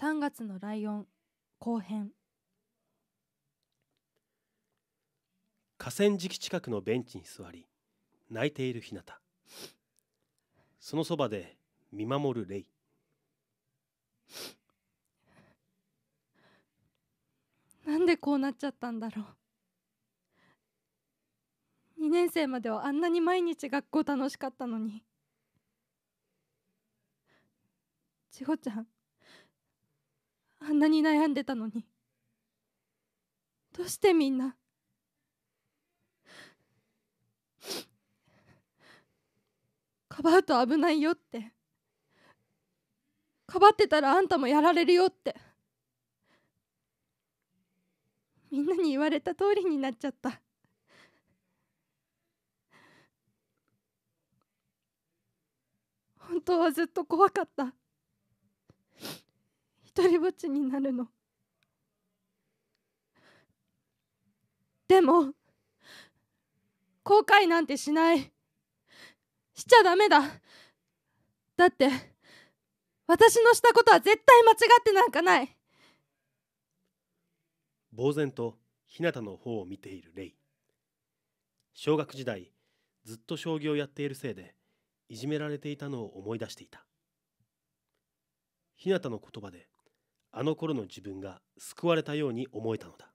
3月のライオン後編河川敷近くのベンチに座り泣いている日向そのそばで見守るレイなんでこうなっちゃったんだろう2年生まではあんなに毎日学校楽しかったのに千穂ちゃんあんなに悩んでたのにどうしてみんなかばうと危ないよってかばってたらあんたもやられるよってみんなに言われた通りになっちゃった本当はずっと怖かった独りぼっちになるのでも後悔なんてしないしちゃダメだだって私のしたことは絶対間違ってなんかない呆然と日向の方を見ているレイ小学時代ずっと将棋をやっているせいでいじめられていたのを思い出していた日向の言葉であの頃の自分が救われたように思えたのだ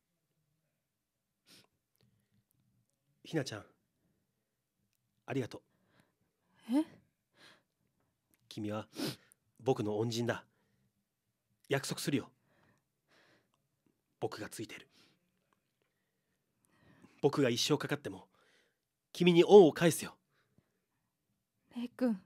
ひなちゃんありがとうえ君は僕の恩人だ約束するよ僕がついてる僕が一生かかっても君に恩を返すよレイ君